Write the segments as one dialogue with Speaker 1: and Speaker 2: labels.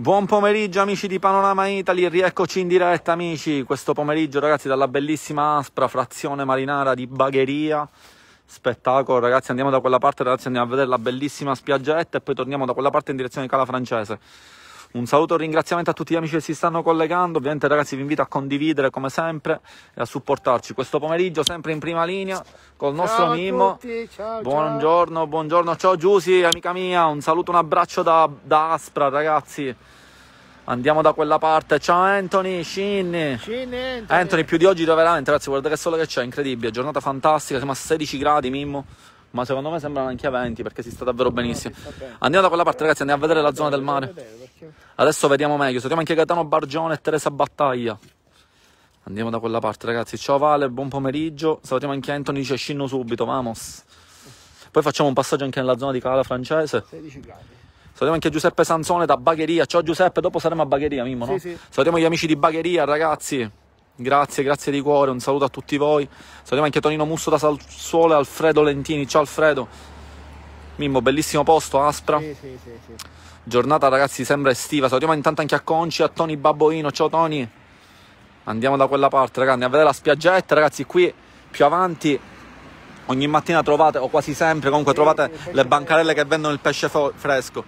Speaker 1: Buon pomeriggio amici di Panorama Italy, rieccoci in diretta amici, questo pomeriggio ragazzi dalla bellissima Aspra, frazione marinara di Bagheria, spettacolo ragazzi, andiamo da quella parte ragazzi, andiamo a vedere la bellissima spiaggetta e poi torniamo da quella parte in direzione Cala Francese. Un saluto e un ringraziamento a tutti gli amici che si stanno collegando. Ovviamente, ragazzi, vi invito a condividere come sempre e a supportarci questo pomeriggio, sempre in prima linea col nostro ciao Mimmo. ciao, buongiorno, ciao. buongiorno. Ciao Giusy, amica mia. Un saluto, un abbraccio da, da Aspra, ragazzi. Andiamo da quella parte. Ciao Anthony, Shinny. Anthony. Anthony. più di oggi dove veramente, ragazzi, guardate che sole che c'è, incredibile. Giornata fantastica, siamo a 16 gradi, Mimmo. Ma secondo me sembrano anche a 20 perché si sta davvero benissimo. Ah, andiamo da quella parte, ragazzi, andiamo a vedere la zona del mare. Adesso vediamo meglio. Salutiamo anche Gaetano Bargione e Teresa Battaglia. Andiamo da quella parte, ragazzi. Ciao Vale, buon pomeriggio. Salutiamo anche Anthony, dice scinno subito, vamos. Poi facciamo un passaggio anche nella zona di Cala Francese. 16 gradi. Salutiamo anche Giuseppe Sanzone da Bagheria. Ciao Giuseppe, dopo saremo a Bagheria, Mimmo, no? Sì, sì. Salutiamo gli amici di Bagheria, ragazzi. Grazie, grazie di cuore, un saluto a tutti voi. Salutiamo anche Tonino Musso da Salsuolo e Alfredo Lentini. Ciao Alfredo. Mimmo, bellissimo posto, Aspra. Sì, sì, sì. sì. Giornata ragazzi sembra estiva, salutiamo intanto anche a Conci, a Tony Babboino, ciao Tony. Andiamo da quella parte ragazzi, a vedere la spiaggetta ragazzi qui più avanti ogni mattina trovate, o quasi sempre comunque trovate le bancarelle che vendono il pesce fresco.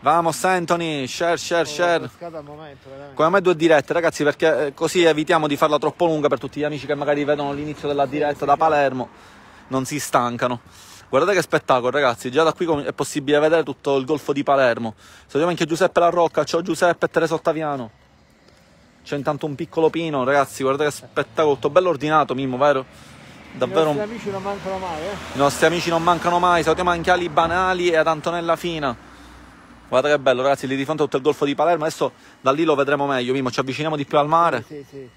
Speaker 1: Vamos Anthony, share, share, oh, share. Momento, Come me due dirette ragazzi perché eh, così evitiamo di farla troppo lunga per tutti gli amici che magari vedono l'inizio della diretta da Palermo, non si stancano. Guardate che spettacolo, ragazzi. Già da qui è possibile vedere tutto il golfo di Palermo. Salutiamo anche Giuseppe La Rocca. Ciao Giuseppe e Tereso Ottaviano. C'è intanto un piccolo pino, ragazzi. Guardate che spettacolo. Tutto bello ordinato, Mimmo, vero? Davvero. I nostri amici non mancano mai, eh? I nostri amici non mancano mai. Salutiamo anche Ali Banali e ad Antonella Fina. Guardate che bello, ragazzi. Lì di fronte tutto il golfo di Palermo. Adesso da lì lo vedremo meglio, Mimmo. Ci avviciniamo di più al mare. Sì, sì. sì.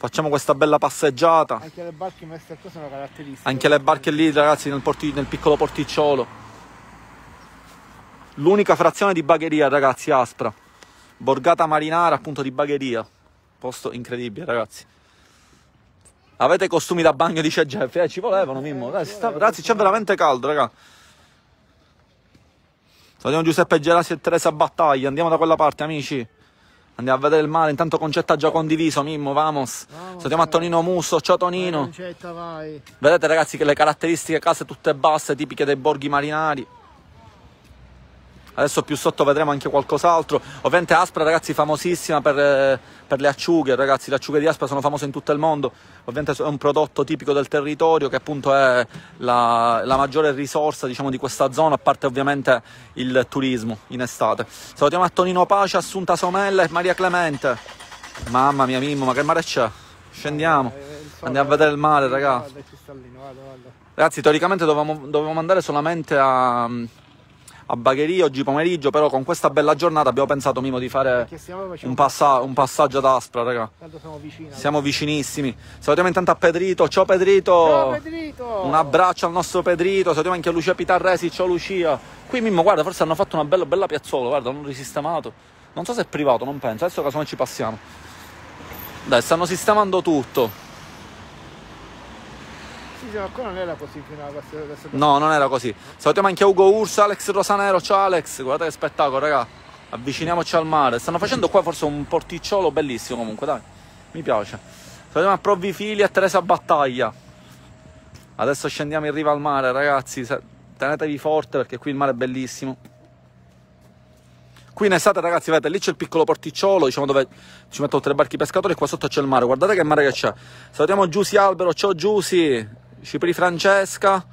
Speaker 1: Facciamo questa bella passeggiata. Anche le barche messe a qua sono caratteristiche. Anche le barche lì, ragazzi, nel, nel piccolo porticciolo. L'unica frazione di bagheria, ragazzi, aspra. Borgata marinara, appunto, di bagheria. Posto incredibile, ragazzi. Avete costumi da bagno, dice Jeff. Eh, ci volevano, Mimmo. Eh, Dai, sta... Ragazzi, c'è veramente caldo, ragazzi. Salutiamo Giuseppe Gerasi e Teresa Battaglia. Andiamo da quella parte, amici. Andiamo a vedere il mare, intanto Concetta ha già condiviso, Mimmo, vamos. vamos Salutiamo a Tonino Musso, ciao Tonino. Concetta, Vai, Vedete ragazzi che le caratteristiche case tutte basse, tipiche dei borghi marinari adesso più sotto vedremo anche qualcos'altro ovviamente Aspra ragazzi famosissima per, eh, per, le acciughe ragazzi le acciughe di Aspra sono famose in tutto il mondo ovviamente è un prodotto tipico del territorio che appunto è la, la maggiore risorsa diciamo, di questa zona a parte ovviamente il turismo in estate salutiamo a Tonino Pace, Assunta Somella e Maria Clemente mamma mia Mimmo ma che mare c'è? scendiamo Andiamo a vedere il mare, ragazzi. Vado, vado. Ragazzi, teoricamente dovevamo, dovevamo andare solamente a, a Bagheria oggi pomeriggio, però con questa bella giornata abbiamo pensato, Mimo, di fare un, passa un, passaggio ad Aspra, raga. Siamo, vicini, eh. siamo vicinissimi. Salutiamo intanto a Pedrito. Ciao Pedrito! Ciao Pedrito! Un abbraccio al nostro Pedrito. Salutiamo anche a Lucia Pitarresi. Ciao Lucia. Qui, Mimmo, guarda, forse hanno fatto una bella, bella piazzola, guarda, hanno risistemato. Non so se è privato, non penso. Adesso casomai ci passiamo. Dai, stanno sistemando tutto sì, ma qua non era così fino alla passata. No, non era così. Salutiamo anche Ugo Urso, Alex Rosanero. Ciao Alex, guardate che spettacolo, raga. Avviciniamoci al mare. Stanno facendo qua forse un porticciolo bellissimo comunque, dai. Mi piace. Salutiamo a Provi Fili e Teresa Battaglia. Adesso scendiamo in riva al mare, ragazzi. Tenetevi forte perché qui il mare è bellissimo. Qui in estate, ragazzi, vedete, lì c'è il piccolo porticciolo, diciamo, dove ci mettono tre barchi pescatori e qua sotto c'è il mare. Guardate che mare che c'è. Salutiamo Giusy Albero, ciao Giusy! Cipri Francesca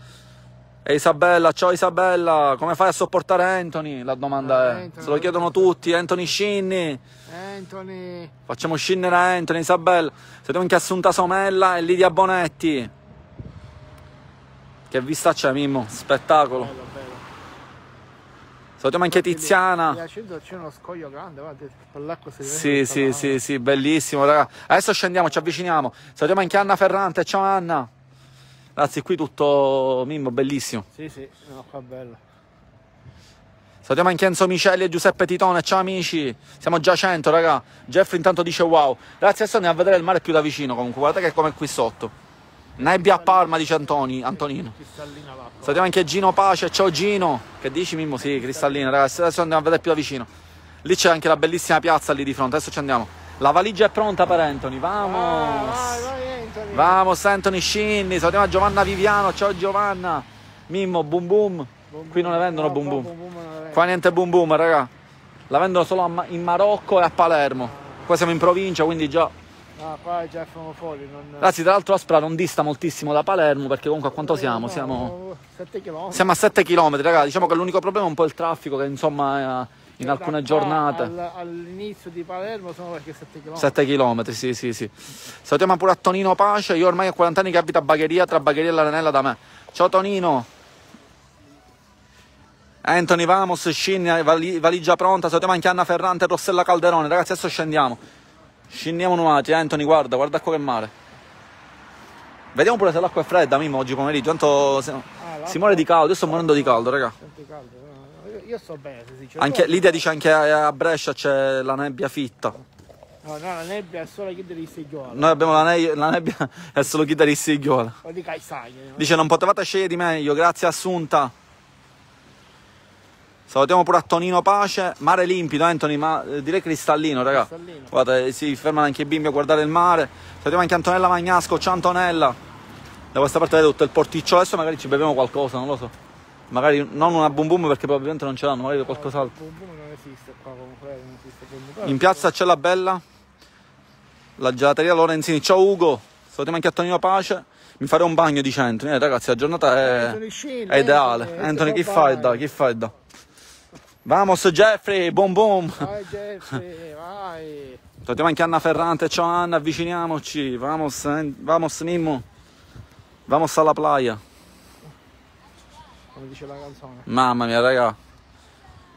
Speaker 1: e Isabella, ciao Isabella, come fai a sopportare Anthony? La domanda eh, è, Anthony, se lo chiedono tutti, Anthony Scinni. Anthony. Facciamo scinnere Anthony, Isabella. Siete anche Assunta Somella e Lidia Bonetti. Che vista c'è Mimmo, spettacolo. Bello, bello. Salutiamo anche Tiziana. C'è uno scoglio grande, guarda, per si Sì, sì, sì, sì, bellissimo, raga. Adesso scendiamo, ci avviciniamo. Salutiamo anche Anna Ferrante, ciao Anna. Ragazzi, qui tutto Mimmo, bellissimo. Sì, sì, no, qua bello. Salutiamo anche Enzo Micelli e Giuseppe Titone. Ciao amici, siamo già 100, raga. Jeffrey intanto dice wow. Ragazzi, adesso andiamo a vedere il mare più da vicino comunque. Guardate che è come qui sotto. Nebbia a Palma, dice Antoni, Antonino. Salutiamo anche Gino Pace. Ciao Gino. Che dici Mimmo? Sì, cristallina, ragazzi. Adesso andiamo a vedere più da vicino. Lì c'è anche la bellissima piazza lì di fronte. Adesso ci andiamo. La valigia è pronta per Anthony, vamos! Ah, vai, vai Anthony. Vamos Anthony Scinni, salutiamo Giovanna Viviano, ciao Giovanna! Mimmo, boom boom! boom Qui non ne vendono no, boom boom. boom, boom vendono. Qua niente boom boom, raga. La vendono solo Ma in Marocco e a Palermo. Qua siamo in provincia, quindi già... No, ah, qua è già siamo fuori. Non... Ragazzi, tra l'altro Aspra non dista moltissimo da Palermo, perché comunque a quanto eh, siamo? Siamo, siamo a 7 km, raga. Diciamo che l'unico problema è un po' il traffico, che insomma... È... Eh, in alcune giornate. all'inizio di Palermo sono perché 7 km. 7 km, sì, sì, sì. Salutiamo pure a Tonino Pace, io ormai ho 40 anni che abito a Bagheria, tra Bagheria e l'Arenella da me. Ciao Tonino! Anthony Vamos, Scinia, valigia pronta, salutiamo anche Anna Ferrante, Rossella Calderone, ragazzi adesso scendiamo. Scendiamo nuati, eh, Anthony, guarda, guarda qua che mare. Vediamo pure se l'acqua è fredda, Mimo, oggi pomeriggio, tanto se... ah, si muore di caldo, io sto morendo di caldo, raga. Caldo, eh? io sto bene, se si anche, Lidia dice anche a Brescia c'è la nebbia fitta. No, no, la nebbia è solo chi di Sigliola. Noi abbiamo la, ne- la, nebbia, è solo chi di Sigliola. O di Caisagna. Eh, dice non potevate scegliere di meglio, grazie Assunta. Salutiamo pure a Tonino Pace, mare limpido eh, Anthony, ma eh, direi cristallino raga. Cristallino. Guarda, si fermano anche i bimbi a guardare il mare. Salutiamo anche Antonella Magnasco, ciao Antonella. Da questa parte vedo tutto il porticcio, adesso magari ci beviamo qualcosa, non lo so magari non una boom boom perché probabilmente non ce l'hanno, magari qualcos'altro. boom boom non esiste qua comunque, non esiste boom boom. In piazza c'è la bella, la gelateria Lorenzini. Ciao Ugo, salutiamo anche a Tonino Pace. Mi farei un bagno di centro. Eh, ragazzi, la giornata è, è eh, ideale. Anthony, chi fai da? Chi fai da? Vamos Jeffrey, boom boom. Vai Jeffrey, vai. Salutiamo anche Anna Ferrante, ciao Anna, avviciniamoci. Vamos, vamos Mimmo. Vamos alla playa come dice la canzone. Mamma mia, raga.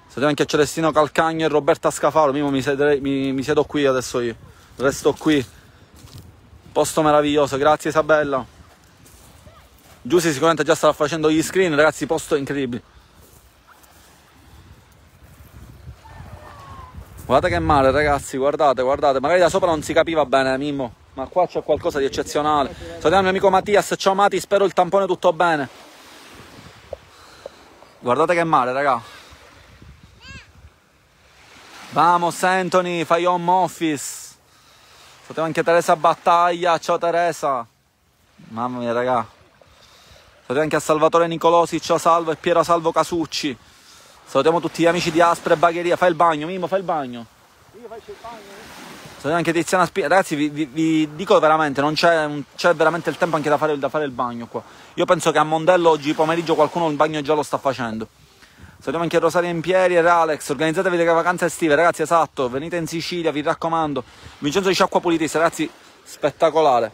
Speaker 1: Salutiamo anche Celestino Calcagno e Roberta Scafaro. Mimo, mi, sedere, mi, mi siedo qui adesso io. Resto qui. Posto meraviglioso, grazie Isabella. Giussi sicuramente già starà facendo gli screen, ragazzi, posto incredibile. Guardate che male ragazzi, guardate, guardate, magari da sopra non si capiva bene Mimmo, ma qua c'è qualcosa di eccezionale. Salutiamo il mio amico Mattias, ciao Mati, spero il tampone tutto bene. Guardate che male, raga. Vamos, Anthony, fai home office. Potevo anche Teresa Battaglia, ciao Teresa. Mamma mia, raga. Salutiamo anche a Salvatore Nicolosi, ciao Salvo e Piero Salvo Casucci. Salutiamo tutti gli amici di Aspre e Bagheria. Fai il bagno, Mimo, fai il bagno. Io faccio il bagno. Salutiamo anche Tiziana Spina. Ragazzi, vi, vi, vi, dico veramente, non c'è, veramente il tempo anche da fare, da fare il bagno qua. Io penso che a Mondello oggi pomeriggio qualcuno il bagno già lo sta facendo. Salutiamo anche Rosario Impieri e Alex. Organizzatevi le vacanze estive, ragazzi, esatto. Venite in Sicilia, vi raccomando. Vincenzo di Sciacqua Pulitista, ragazzi, spettacolare.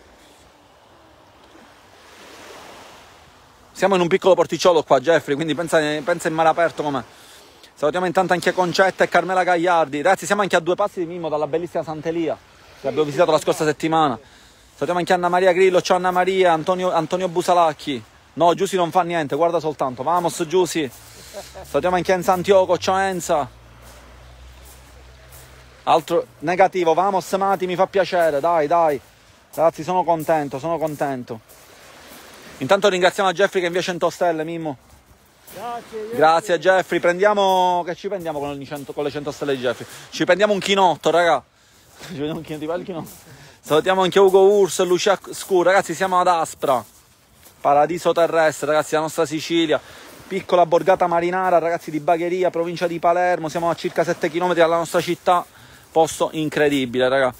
Speaker 1: Siamo in un piccolo porticciolo qua, Jeffrey, quindi pensa, pensa in mare aperto com'è. Salutiamo intanto anche Concetta e Carmela Gagliardi. Ragazzi, siamo anche a due passi di Mimo dalla bellissima Santelia, che abbiamo visitato la scorsa settimana. Salutiamo anche Anna Maria Grillo, ciao Anna Maria, Antonio, Antonio Busalacchi. No, Giussi non fa niente, guarda soltanto. Vamos Giussi. Salutiamo anche Enza Antioco, ciao Enza. Altro negativo, vamos Mati, mi fa piacere, dai, dai. Ragazzi, sono contento, sono contento. Intanto ringraziamo Jeffrey che invia 100 stelle, Mimmo. Grazie, Grazie Jeffrey. Prendiamo. Che ci prendiamo con, 100, con le 100 stelle di Jeffrey? Ci prendiamo un chinotto, raga. Ci prendiamo un chinotto, il chinotto. Salutiamo anche Ugo Urso e Lucia Scu, ragazzi siamo ad Aspra, paradiso terrestre, ragazzi, la nostra Sicilia, piccola borgata marinara, ragazzi di Bagheria, provincia di Palermo, siamo a circa 7 km dalla nostra città, posto incredibile, ragazzi.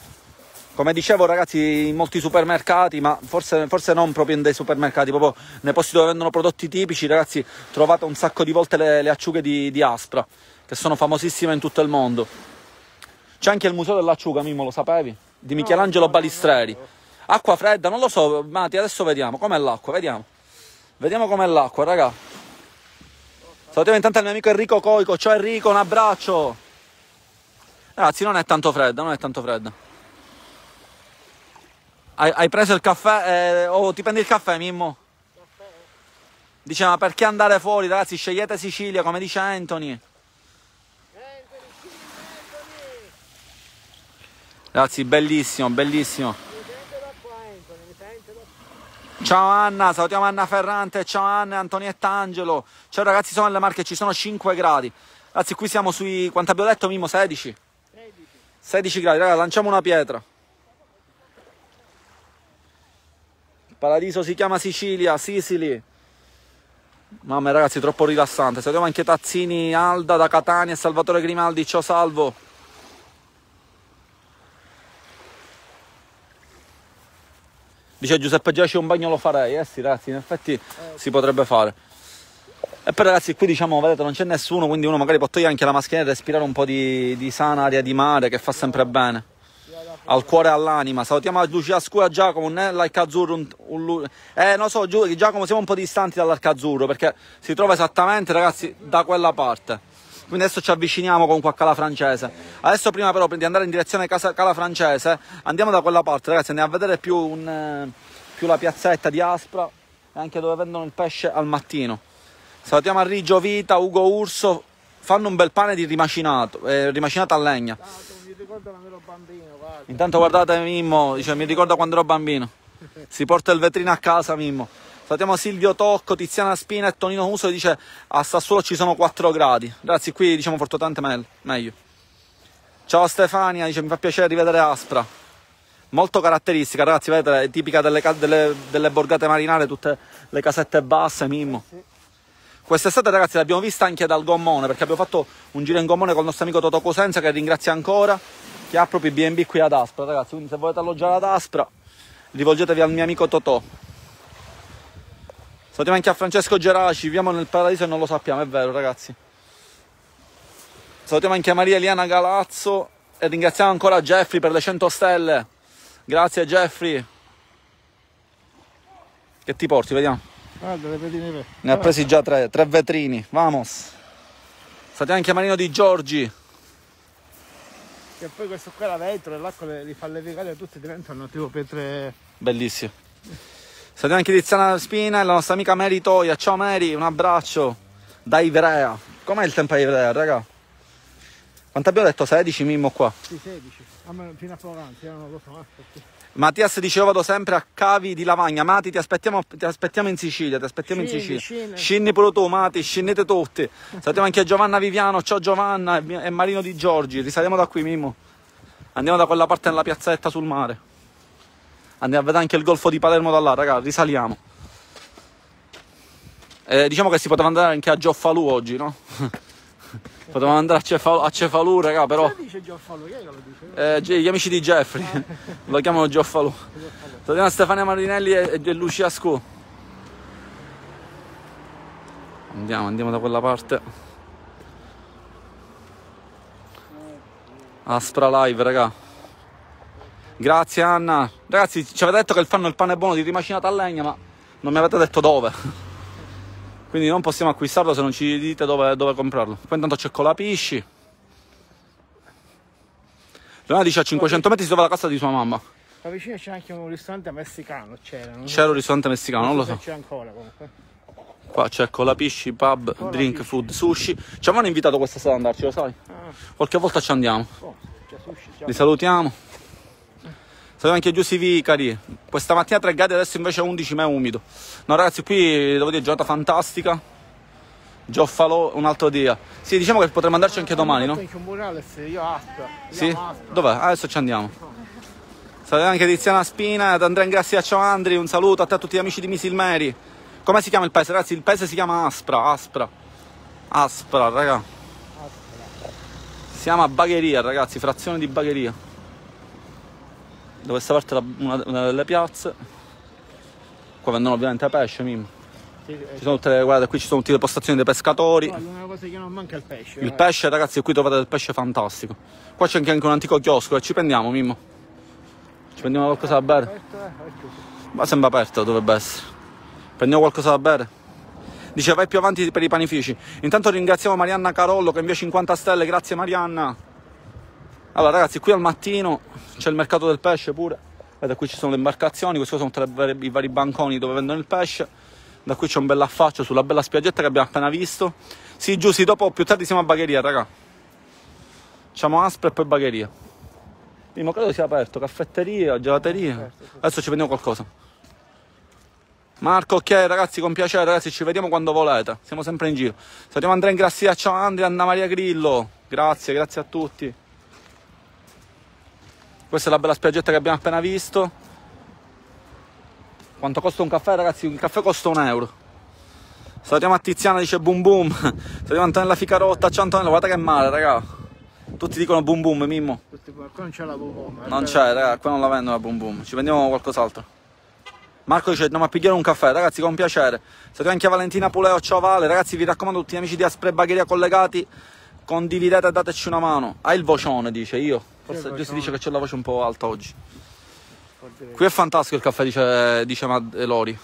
Speaker 1: Come dicevo ragazzi, in molti supermercati, ma forse, forse, non proprio in dei supermercati, proprio nei posti dove vendono prodotti tipici, ragazzi, trovate un sacco di volte le, le acciughe di, di, Aspra, che sono famosissime in tutto il mondo. C'è anche il museo dell'acciuga, Mimmo, lo sapevi? di Michelangelo Balistreri. Acqua fredda, non lo so, Mati, adesso vediamo. Com'è l'acqua? Vediamo. Vediamo com'è l'acqua, raga. Salutiamo intanto il mio amico Enrico Coico. Ciao Enrico, un abbraccio. Ragazzi, non è tanto fredda, non è tanto fredda. Hai, hai preso il caffè? Eh, oh, ti prendi il caffè, Mimmo? Dice, ma perché andare fuori, ragazzi? Scegliete Sicilia, come dice Anthony. Ragazzi, bellissimo, bellissimo. Ciao Anna, salutiamo Anna Ferrante, ciao Anna e Antonietta Angelo. Ciao ragazzi, sono alle Marche, ci sono 5 gradi. Ragazzi, qui siamo sui... quanto abbiamo detto, Mimo? 16? 16 gradi, ragazzi, lanciamo una pietra. Il paradiso si chiama Sicilia, Sicily. Mamma ragazzi, troppo rilassante. Salutiamo anche Tazzini, Alda da Catania Salvatore Grimaldi. Ciao Salvo. Dice Giuseppe Giaci un bagno lo farei, eh sì ragazzi, in effetti eh, si potrebbe fare. E poi ragazzi qui diciamo, vedete, non c'è nessuno, quindi uno magari può togliere anche la mascherina e respirare un po' di, di sana aria di mare che fa sempre bene. Al cuore e all'anima. Salutiamo Lucia Scura Giacomo, non è l'arca azzurro. Un, un, eh, non so, Giacomo, siamo un po' distanti dall'arca azzurro perché si trova esattamente, ragazzi, da quella parte quindi adesso ci avviciniamo con qua Cala Francese. Adesso prima però di andare in direzione casa, Cala Francese andiamo da quella parte ragazzi, andiamo a vedere più, un, eh, più la piazzetta di Aspra e anche dove vendono il pesce al mattino. Salutiamo a Arrigio Vita, Ugo Urso, fanno un bel pane di rimacinato, eh, rimacinato a legna. Bambino, Intanto guardate Mimmo, dice, mi ricorda quando ero bambino. Si porta il vetrino a casa Mimmo. Salutiamo Silvio Tocco, Tiziana Spina e Tonino Muso che dice a Sassuolo ci sono 4 gradi. Ragazzi, qui diciamo fortunatamente meglio. Ciao Stefania, dice mi fa piacere rivedere Aspra. Molto caratteristica, ragazzi, vedete, è tipica delle, delle, delle borgate marinare, tutte le casette basse, Mimmo. Eh, Quest'estate, ragazzi, l'abbiamo vista anche dal gommone, perché abbiamo fatto un giro in gommone con il nostro amico Toto Cosenza, che ringrazia ancora, che ha proprio i B&B qui ad Aspra, ragazzi. Quindi se volete alloggiare ad Aspra, rivolgetevi al mio amico Totò. Salutiamo anche a Francesco Geraci, viviamo nel paradiso e non lo sappiamo, è vero ragazzi. Salutiamo anche a Maria Eliana Galazzo e ringraziamo ancora Jeffrey per le 100 stelle. Grazie Jeffrey. Che ti porti, vediamo. Guarda, le vetrine. Ne ha presi già tre, tre vetrini, vamos. Salutiamo anche a Marino di Giorgi. E poi questo qua la vetro e l'acqua li fa levicare tutti diventano tipo pietre... Bellissimo. Salutiamo anche Tiziana Spina e la nostra amica Mary Toia. Ciao Mary, un abbraccio da Ivrea. Com'è il tempo a Ivrea, raga? Quanto abbiamo detto? 16 Mimmo qua? Sì, 16. A me, Fino a Florenzia, non lo so. Eh, Mattias dice io vado sempre a cavi di lavagna. Mati ti aspettiamo, ti aspettiamo in Sicilia, ti aspettiamo Scini, in Sicilia. Scine. Scinni pure tu, Mati, scinnete tutti. Salutiamo anche Giovanna Viviano, ciao Giovanna e Marino Di Giorgi. Risaliamo da qui, Mimmo. Andiamo da quella parte della piazzetta sul mare. Andiamo a vedere anche il golfo di Palermo da là, raga, risaliamo. Eh, diciamo che si poteva andare anche a Gioffalù oggi, no? Potevamo andare a Cefalù, a Cefalù raga, però... Che dice Gioffalù? Eh, gli amici di Jeffrey, ah. lo chiamano Gioffalù. Gioffalu. a Stefania Marinelli e, e Lucia Scu. Andiamo, andiamo da quella parte. Aspra live, raga. Grazie Anna. Ragazzi, ci avete detto che fanno il pane buono di rimacinata a legna, ma non mi avete detto dove. Quindi non possiamo acquistarlo se non ci dite dove, dove comprarlo. Poi intanto c'è Colapisci. Leonardo dice a 500 metri si trova la casa di sua mamma. Qua vicino c'è anche un ristorante messicano, c'era. C'era so. un ristorante messicano, non, lo so Non C'è ancora comunque. Qua c'è Colapisci, pub, Cola drink, food, sushi. Ci avevano invitato questa sera ad andarci, lo sai? Ah. Qualche volta ci andiamo. Oh, sushi, Li salutiamo. Salutiamo anche Giussi vicari. Questa mattina 3 gradi, adesso invece 11, ma è umido. No, ragazzi, qui devo dire giornata fantastica. Gioffalo un altro dia. Sì, diciamo che potremmo andarci anche domani, no? Anche un murales, io Astra. Sì? Dov'è? Ah, adesso ci andiamo. Salve anche Tiziana Spina, ad Andrea Ingrassi a Ciao Andri, un saluto a te a tutti gli amici di Misilmeri. Come si chiama il paese, ragazzi? Il paese si chiama Aspra, Aspra. Aspra, raga. Siamo a Bagheria, ragazzi, frazione di Bagheria da questa parte una, una delle piazze qua vendono ovviamente pesce Mimmo sì, eh. ci sono tutte le, guarda, qui ci sono tutte le postazioni dei pescatori. No, cosa che non manca è il pesce. Il eh. pesce, ragazzi, qui trovate del pesce fantastico. Qua c'è anche, anche, un antico chiosco, e eh. ci prendiamo, Mimmo. Ci prendiamo qualcosa da bere. Eh, Ma sembra aperto, dovrebbe essere. Prendiamo qualcosa da bere. Dice vai più avanti per i panifici. Intanto ringraziamo Marianna Carollo che invia 50 stelle, grazie Marianna. Allora ragazzi, qui al mattino c'è il mercato del pesce pure. Vedete, qui ci sono le imbarcazioni, questi sono tre, i vari banconi dove vendono il pesce. Da qui c'è un affaccio sulla bella spiaggetta che abbiamo appena visto. Sì, giù, sì, dopo più tardi siamo a Bagheria, raga. Facciamo Aspre e poi Bagheria. Prima credo sia aperto, caffetteria, gelateria. Adesso ci prendiamo qualcosa. Marco, ok ragazzi, con piacere, ragazzi, ci vediamo quando volete. Siamo sempre in giro. Salutiamo Andrea Ingrassia, ciao Andrea, Anna Maria Grillo. Grazie, grazie a tutti. Questa è la bella spiaggetta che abbiamo appena visto. Quanto costa un caffè, ragazzi? Un caffè costa un euro. Salutiamo a Tiziana, dice boom boom. Salutiamo Antonella Ficarotta, ciao Antonella, guarda che male, raga. Tutti dicono boom boom, Mimmo. Qua non c'è la boom boom. Eh. Non c'è, raga, qua non la vendono la boom boom. Ci vendiamo qualcos'altro. Marco dice no ma pigliare un caffè, ragazzi con piacere. Salutiamo anche a Valentina Puleo, ciao Vale. Ragazzi vi raccomando tutti gli amici di Aspre Bagheria collegati, condividete e dateci una mano. Hai il vocione, dice io. Forse già si dice che c'è la voce un po' alta oggi. Qui è fantastico il caffè, dice, dice Lori.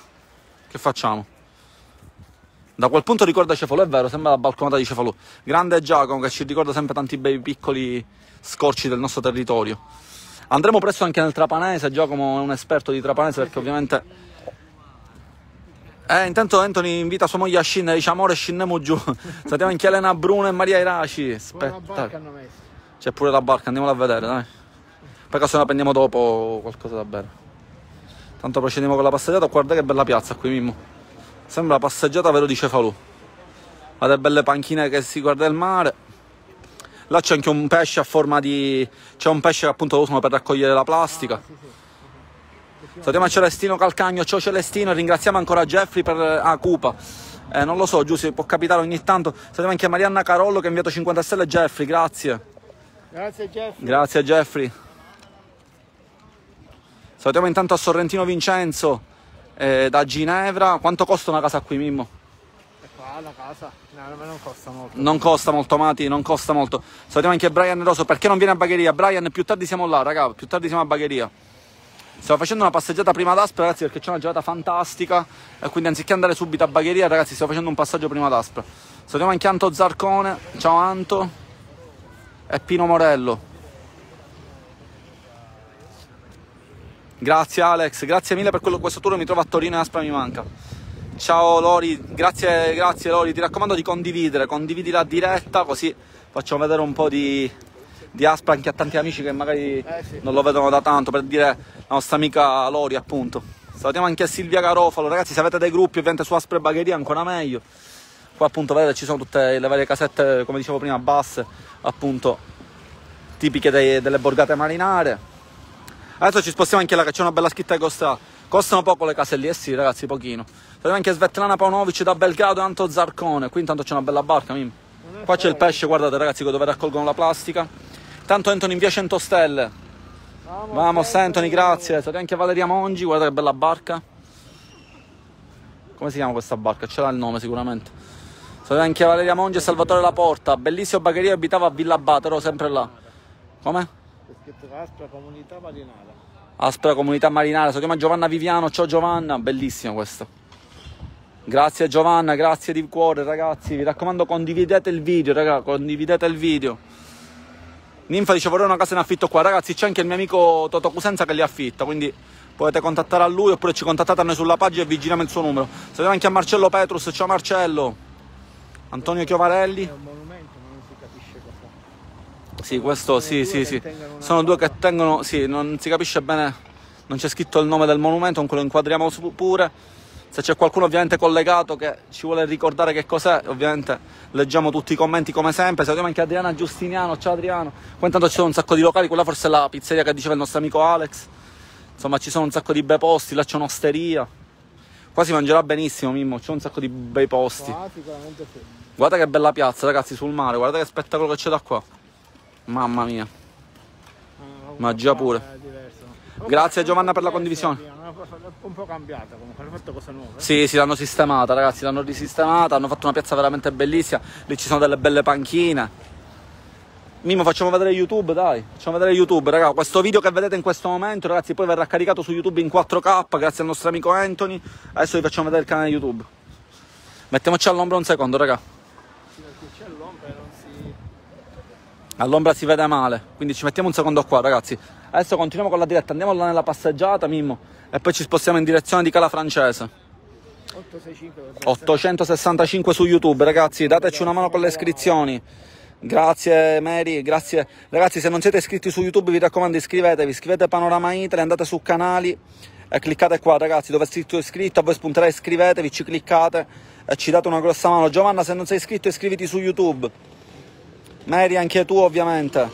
Speaker 1: Che facciamo? Da quel punto ricorda Cefalù, è vero, sembra la balconata di Cefalù. Grande Giacomo che ci ricorda sempre tanti bei piccoli scorci del nostro territorio. Andremo presto anche nel Trapanese, Giacomo è un esperto di Trapanese perché ovviamente... Eh, intanto Anthony invita sua moglie a scendere, dice amore scendiamo giù. Sentiamo anche Elena Bruno e Maria Iraci. Aspetta. C'è pure la barca, andiamola a vedere, dai. Poi se la prendiamo dopo qualcosa da bere. Tanto procediamo con la passeggiata, guarda che bella piazza qui Mimmo. Sembra passeggiata vero di Cefalù. Guarda belle panchine che si guarda il mare. Là c'è anche un pesce a forma di... C'è un pesce che appunto lo usano per raccogliere la plastica. Salutiamo a Celestino Calcagno, ciao Celestino, ringraziamo ancora Jeffrey per... Ah, Cupa. Eh, non lo so, Giuseppe, può capitare ogni tanto. Salutiamo anche Marianna Carollo che ha inviato 50 stelle Jeffrey, grazie. Grazie Jeffrey. Grazie Jeffrey. Salutiamo intanto a Sorrentino Vincenzo eh, da Ginevra. Quanto costa una casa qui Mimmo? E eh, qua la casa? No, non costa molto. Non costa molto Mati, non costa molto. Salutiamo anche Brian Rosso. Perché non viene a Bagheria? Brian, più tardi siamo là, raga. Più tardi siamo a Bagheria. Stiamo facendo una passeggiata prima d'Aspra, ragazzi, perché c'è una giornata fantastica. E quindi anziché andare subito a Bagheria, ragazzi, stiamo facendo un passaggio prima d'Aspra. Salutiamo anche Anto Zarcone. Ciao Anto è Pino Morello. Grazie Alex, grazie mille per quello, questo tour mi trovo a Torino e Aspra mi manca. Ciao Lori, grazie, grazie Lori, ti raccomando di condividere, condividi la diretta così facciamo vedere un po' di, di Aspa anche a tanti amici che magari eh sì. non lo vedono da tanto, per dire la nostra amica Lori appunto. Salutiamo anche a Silvia Garofalo, ragazzi se avete dei gruppi ovviamente su Aspra e Bagheria ancora meglio qua appunto vedete ci sono tutte le varie casette come dicevo prima basse appunto tipiche dei, delle borgate marinare adesso ci spostiamo anche là che c'è una bella scritta che costa costano poco le case lì eh sì ragazzi pochino Sarebbe anche Svetlana Paunovic da Belgrado e Anto Zarcone qui intanto c'è una bella barca mim. qua c'è il pesce guardate ragazzi dove raccolgono la plastica tanto Anthony in via 100 stelle Vamos Anthony, grazie. Sarebbe anche Valeria Mongi, guarda che bella barca. Come si chiama questa barca? Ce l'ha il nome sicuramente. Sono anche Valeria Monge e Salvatore Laporta. Bellissimo bagheria abitava a Villa Abate, ero sempre là. Come? Aspra Comunità Marinara. Aspra Comunità Marinara, si chiama Giovanna Viviano, ciao Giovanna, bellissimo questo. Grazie Giovanna, grazie di cuore ragazzi, vi raccomando condividete il video, raga, condividete il video. Ninfa dice vorrei una casa in affitto qua, ragazzi c'è anche il mio amico Toto Cusenza che li affitta, quindi potete contattare a lui oppure ci contattate a noi sulla pagina e vi giriamo il suo numero. Salve anche a Marcello Petrus, ciao Marcello. Antonio Chiovarelli. È un monumento, ma non si capisce cosa. Sì, questo sì, sì, sì. Sono due che tengono, sì, non si capisce bene, non c'è scritto il nome del monumento, comunque lo inquadriamo pure. Se c'è qualcuno ovviamente collegato che ci vuole ricordare che cos'è, ovviamente leggiamo tutti i commenti come sempre. Salutiamo anche Adriana Giustiniano, ciao Adriano. Qua intanto ci sono un sacco di locali, quella forse è la pizzeria che diceva il nostro amico Alex. Insomma ci sono un sacco di bei posti, là c'è un'osteria. Qua si mangerà benissimo, Mimmo. C'è un sacco di bei posti. Qua Guarda che bella piazza, ragazzi, sul mare. Guarda che spettacolo che c'è da qua. Mamma mia. Ah, Magia pure. Grazie Giovanna per la condivisione. Un po' cambiata comunque, hanno fatto cosa nuova. Sì, sì, l'hanno sistemata, ragazzi, l'hanno risistemata, hanno fatto una piazza veramente bellissima. Lì ci sono delle belle panchine. Mimo, facciamo vedere YouTube, dai. Facciamo vedere YouTube, ragazzi. Questo video che vedete in questo momento, ragazzi, poi verrà caricato su YouTube in 4K, grazie al nostro amico Anthony. Adesso vi facciamo vedere il canale YouTube. Mettiamoci all'ombra un secondo, raga. All'ombra si vede male, quindi ci mettiamo un secondo qua, ragazzi. Adesso continuiamo con la diretta, andiamo là nella passeggiata, Mimmo, e poi ci spostiamo in direzione di Cala Francese. 865 su YouTube, ragazzi, dateci una mano con le iscrizioni. Grazie Mary, grazie. Ragazzi, se non siete iscritti su YouTube, vi raccomando iscrivetevi, iscrivete Panorama Italia, andate su canali e cliccate qua, ragazzi, dove è scritto iscritto, a voi spunterà iscrivetevi, ci cliccate e ci date una grossa mano. Giovanna, se non sei iscritto, iscriviti su YouTube. Mary, anche tu, ovviamente.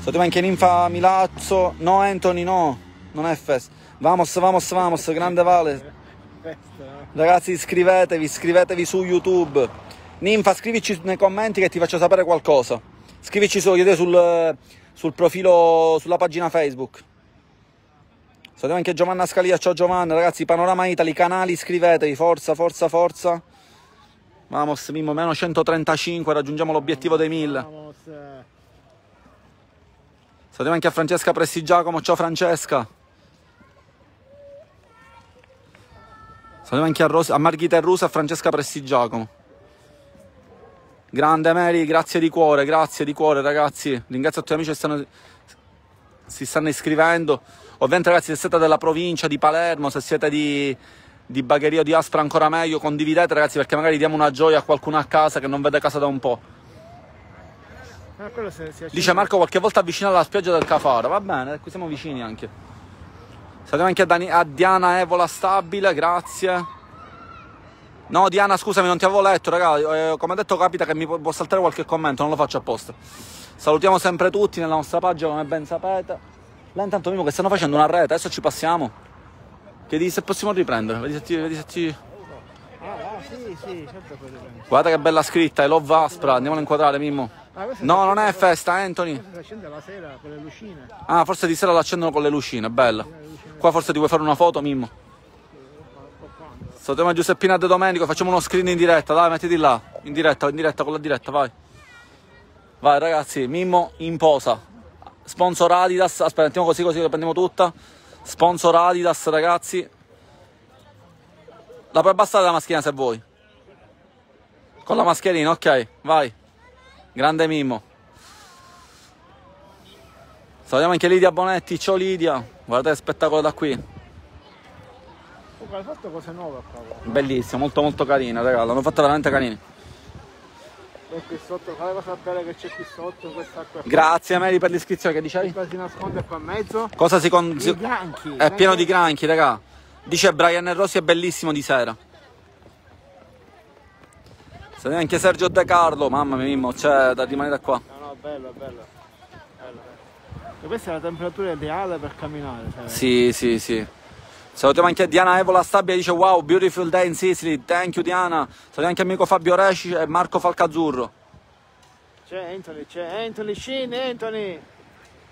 Speaker 1: Sottima anche Ninfa Milazzo. No, Anthony, no. Non è fest. Vamos, vamos, vamos. Grande Vale. Eh. Ragazzi, iscrivetevi, iscrivetevi su YouTube. Ninfa, scrivici nei commenti che ti faccio sapere qualcosa. Scrivici solo io sul, sul profilo, sulla pagina Facebook. Salutiamo anche Giovanna Scalia, ciao Giovanna, ragazzi, Panorama Italy, canali, iscrivetevi, forza, forza, forza. Vamos, Mimmo, meno 135, raggiungiamo l'obiettivo dei 1000. Salutiamo anche a Francesca Presti Giacomo, ciao Francesca. Salutiamo anche a, Ros- a Margherita e Rusa a Francesca Presti Giacomo. Grande Mary, grazie di cuore, grazie di cuore ragazzi. Ringrazio tutti gli amici che stanno, si stanno iscrivendo. Ovviamente ragazzi se siete della provincia di Palermo, se siete di, di Bagheria o di Aspra ancora meglio, condividete ragazzi perché magari diamo una gioia a qualcuno a casa che non vede casa da un po'. Ah, Dice Marco qualche volta avvicina alla spiaggia del Cafaro, va bene, qui siamo vicini anche. Salutiamo anche a, Dan a Diana Evola Stabile, grazie. No, Diana, scusami, non ti avevo letto, ragazzi. Eh, come detto, capita che mi può saltare qualche commento, non lo faccio apposta. Salutiamo sempre tutti nella nostra pagina, come ben sapete. Là intanto Mimo che stanno facendo una rete, adesso ci passiamo. Chiedi se possiamo riprendere, vedi se ti... Vedi se ti... Ah, ah, sì, sì, certo Guarda che bella scritta, è love Aspra, andiamo a inquadrare Mimmo. Ah, no, non è festa, eh, Anthony. Ah, forse di sera l'accendono con le lucine, bella. Qua forse ti vuoi fare una foto, Mimmo. Salutiamo Giuseppina De Domenico, facciamo uno screen in diretta, dai, mettiti là. In diretta, in diretta con la diretta, vai. Vai ragazzi, Mimmo in posa. Sponsor Adidas, aspetta, andiamo così così la prendiamo tutta. Sponsor Adidas, ragazzi. La puoi abbassare la mascherina se vuoi. Con la mascherina, ok, vai. Grande Mimmo. Salutiamo anche Lidia Bonetti, ciao Lidia. Guardate che spettacolo da qui hai fatto cose nuove qua. Bellissima, molto molto carina, raga, l'hanno fatta veramente carina. E qui sotto, fate sapere che c'è qui sotto questa qua. Grazie Mary per l'iscrizione, che dicevi? Cosa si nasconde qua in mezzo? Cosa si con... Si... Granchi. È pieno di granchi, raga. Dice Brian Rossi è bellissimo di sera. Se neanche Sergio De Carlo, mamma mia, Mimmo, c'è da rimanere qua. No, no, bello, bello. bello. E questa è la temperatura ideale per camminare. Sai? Sì, sì, sì. Salutiamo anche Diana Evola Stabia, dice wow, beautiful day in Sicily, thank you Diana. Salutiamo anche amico Fabio Resci e Marco Falcazzurro. C'è Anthony, c'è Anthony, Shin, Anthony.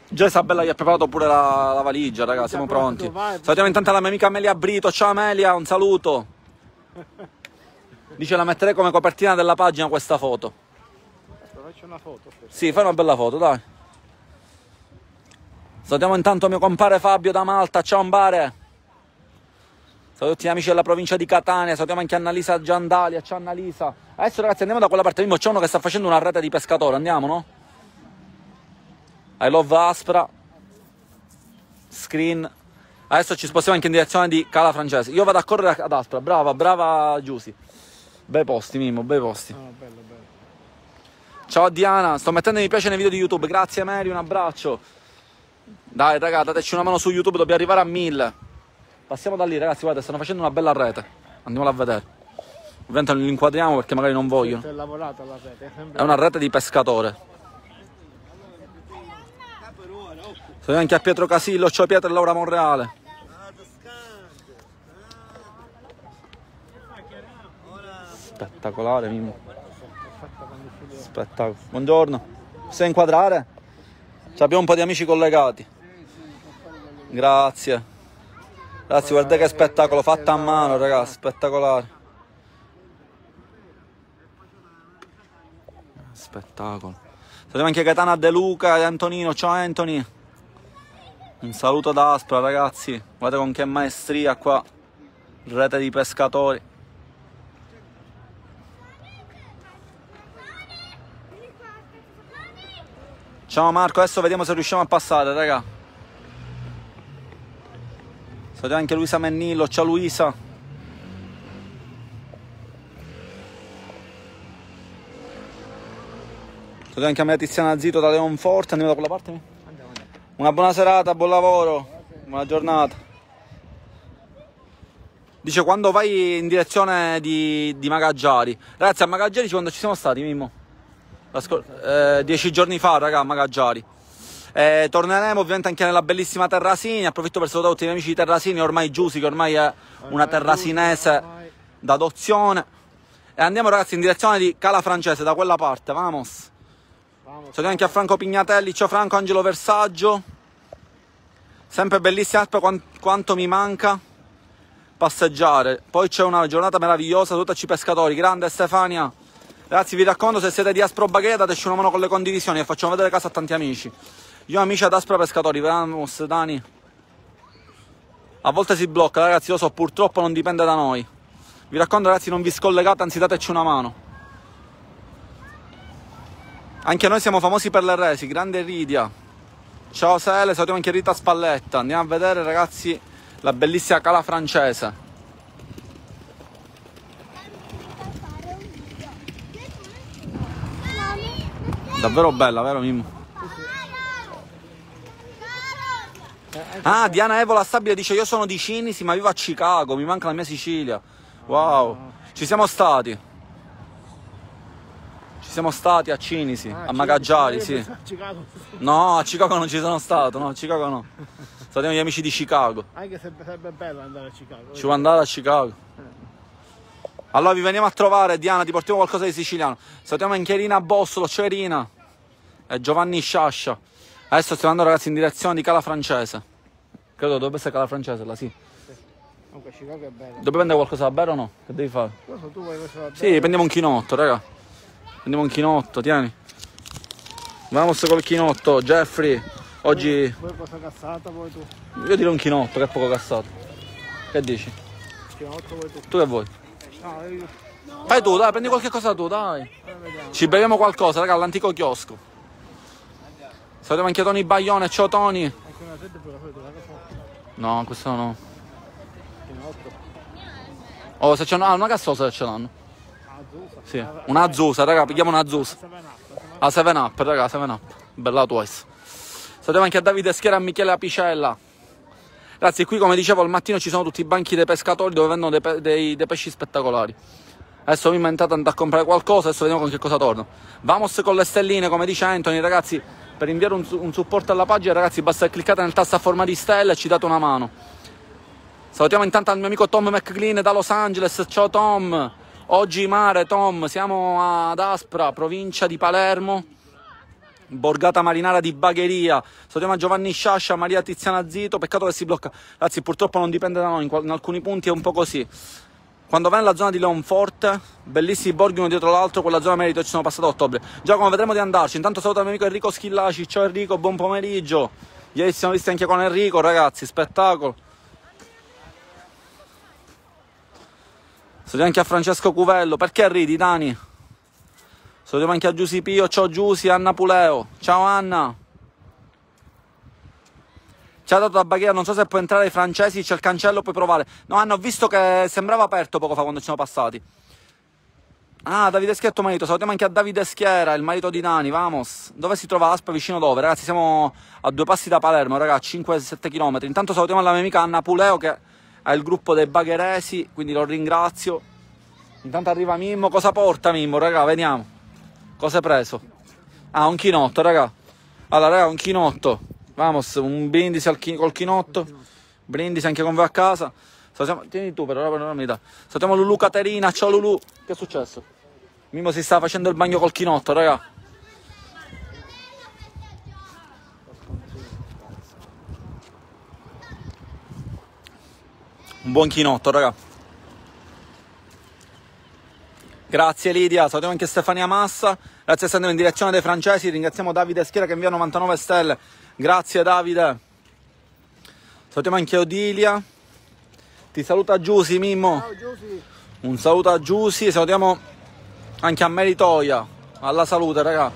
Speaker 1: Già Isabella gli ha preparato pure la, la valigia, ragazzi, siamo pronti. Salutiamo intanto la mia amica Amelia Brito, ciao Amelia, un saluto. Dice la metterei come copertina della pagina questa foto. Faccio una foto. Sì, fai una bella foto, dai. Salutiamo intanto mio compare Fabio da Malta, ciao un Mbare. Saluto a tutti gli amici della provincia di Catania, salutiamo anche Annalisa Giandalia, ciao Annalisa. Adesso ragazzi andiamo da quella parte, c'è uno che sta facendo una rete di pescatore, andiamo no? I love Aspra, screen. Adesso ci spostiamo anche in direzione di Cala Francese. Io vado a correre ad Aspra, brava, brava Giusy. Bei posti Mimmo, bei posti. Oh, bello, bello. Ciao Diana, sto mettendo mi piace nei video di YouTube, grazie Mary, un abbraccio. Dai ragazzi, dateci una mano su YouTube, dobbiamo arrivare a 1000. Passiamo da lì, ragazzi, guardate, stanno facendo una bella rete. Andiamola a vedere. Ovviamente non li inquadriamo perché magari non vogliono. È lavorata la rete. È una rete di pescatore. Sono anche a Pietro Casillo, c'ho Pietro e Laura Monreale. Spettacolare, Mimmo. Spettacolo. Buongiorno. Sai inquadrare? Ci abbiamo un po' di amici collegati. Grazie. Ragazzi, guarda che spettacolo, fatta a mano, ragazzi, spettacolare. Spettacolo. Salutiamo anche Catana De Luca e Antonino. Ciao Anthony. Un saluto da Aspra, ragazzi. Guardate con che maestria qua. Rete di pescatori. Ciao Marco, adesso vediamo se riusciamo a passare, ragazzi. Saluta anche Luisa Mennillo, ciao Luisa. Saluta anche a me Tiziana Zito da Leon Leonforte, andiamo da quella parte? Andiamo, andiamo. Una buona serata, buon lavoro, buona giornata. Dice quando vai in direzione di, di Magaggiari. Ragazzi a Magaggiari quando ci siamo stati, Mimmo? Eh, dieci giorni fa, raga, a Magaggiari. Eh, torneremo ovviamente anche nella bellissima Terrasini, approfitto per salutare tutti i miei amici di Terrasini, ormai Giussi che ormai è una terrasinese d'adozione. E andiamo ragazzi in direzione di Cala Francese, da quella parte, vamos. Salutiamo anche a Franco Pignatelli, ciao Franco, Angelo Versaggio. Sempre bellissima Alpe, quanto mi manca passeggiare. Poi c'è una giornata meravigliosa, salutaci pescatori, grande Stefania. Ragazzi vi racconto se siete di Aspro Bagheda dateci una mano con le condivisioni e facciamo vedere casa a tanti amici. Io amici ad Aspra Pescatori, vamos Dani. A volte si blocca, ragazzi, lo so, purtroppo non dipende da noi. Vi racconto ragazzi, non vi scollegate, anzi dateci una mano. Anche noi siamo famosi per le resi, grande Ridia. Ciao Sele, salutiamo anche Rita Spalletta. Andiamo a vedere ragazzi la bellissima cala francese. Davvero bella, vero Mimmo? Ah, Diana Evola Stabile dice io sono di Cinisi ma vivo a Chicago, mi manca la mia Sicilia. Wow, ci siamo stati. Ci siamo stati a Cinisi, ah, a Magaggiari, sì. No, a Chicago non ci sono stato, no, a Chicago no. Siamo gli amici di Chicago. Anche se sarebbe bello andare a Chicago. Ci vuoi andare a Chicago? Allora vi veniamo a trovare Diana, ti portiamo qualcosa di siciliano. Salutiamo anche Irina Bossolo, ciao Irina. E Giovanni Sciascia. Adesso stiamo andando ragazzi in direzione di Cala Francese. Credo dovrebbe essere Cala Francese là, sì. Comunque Chicago è bello. Dobbiamo prendere qualcosa da bere o no? Che devi fare? Cosa tu vuoi qualcosa da bere? Sì, prendiamo un chinotto, raga. Prendiamo un chinotto, tieni. Vamos col chinotto, Jeffrey. Oggi. Vuoi cosa cassata vuoi tu? Io direi un chinotto che è poco cassato. Che dici? Chinotto vuoi tu? Tu che vuoi? No, io. Fai tu, dai, prendi qualche cosa tu, dai. Eh, Ci beviamo qualcosa, raga, all'antico chiosco. Salutiamo anche Tony Baglione, ciao Tony. No, questo no. Oh, se c'hanno. Ah, una cassosa se ce l'hanno. Sì, una azzusa, raga, pigliamo una azzusa. A ah, 7 up, raga, 7 up. Bella Twice. Salutiamo anche a Davide Schiera e a Michele Apicella. Ragazzi, qui come dicevo al mattino ci sono tutti i banchi dei pescatori dove vendono dei, pe dei, dei pesci spettacolari. Adesso mi inventate andare a comprare qualcosa, adesso vediamo con che cosa torno. Vamos con le stelline, come dice Anthony, ragazzi per inviare un, un supporto alla pagina, ragazzi, basta cliccare nel tasto a forma di stella e ci date una mano. Salutiamo intanto il mio amico Tom McLean da Los Angeles. Ciao Tom. Oggi mare, Tom, siamo ad Aspra, provincia di Palermo. Borgata Marinara di Bagheria. Salutiamo Giovanni Sciascia, Maria Tiziana Zito. Peccato che si blocca. Ragazzi, purtroppo non dipende da noi. In, in alcuni punti è un po' così quando vai nella zona di Leonfort, bellissimi borghi uno dietro l'altro, quella zona merito ci sono passato a ottobre. Giacomo, vedremo di andarci. Intanto saluto il mio amico Enrico Schillaci. Ciao Enrico, buon pomeriggio. Ieri siamo visti anche con Enrico, ragazzi, spettacolo. Saluto anche a Francesco Cuvello. Perché ridi, Dani? Saluto anche a Giusy Pio. Ciao Giusy, Anna Puleo. Ciao Anna ci ha dato la barriera, non so se può entrare i francesi, c'è il cancello, puoi provare. No, hanno visto che sembrava aperto poco fa quando ci siamo passati. Ah, Davide Schietto, è tuo marito, salutiamo anche a Davide Schiera, il marito di Nani, vamos. Dove si trova Aspa? Vicino dove? Ragazzi, siamo a due passi da Palermo, ragazzi, 5-7 km. Intanto salutiamo la mia amica Anna Puleo che è il gruppo dei bagheresi, quindi lo ringrazio. Intanto arriva Mimmo, cosa porta Mimmo, raga, vediamo. Cosa hai preso? Ah, un chinotto, raga. Allora, raga, un chinotto. Vamos, un brindisi al chi, col chinotto. Brindisi anche con voi a casa. Salutiamo, tieni tu però, ora per una metà. Salutiamo Lulu Caterina, ciao Lulu. Che è successo? Mimo si sta facendo il bagno col chinotto, raga. Un buon chinotto, raga. Grazie Lidia, salutiamo anche Stefania Massa, grazie a essendo in direzione dei francesi, ringraziamo Davide Schiera che invia 99 stelle Grazie Davide. Salutiamo anche Odilia. Ti saluta Giusi Mimmo. Ciao Giusi. Un saluto a Giusi. Salutiamo anche a Meritoia. Alla salute, raga.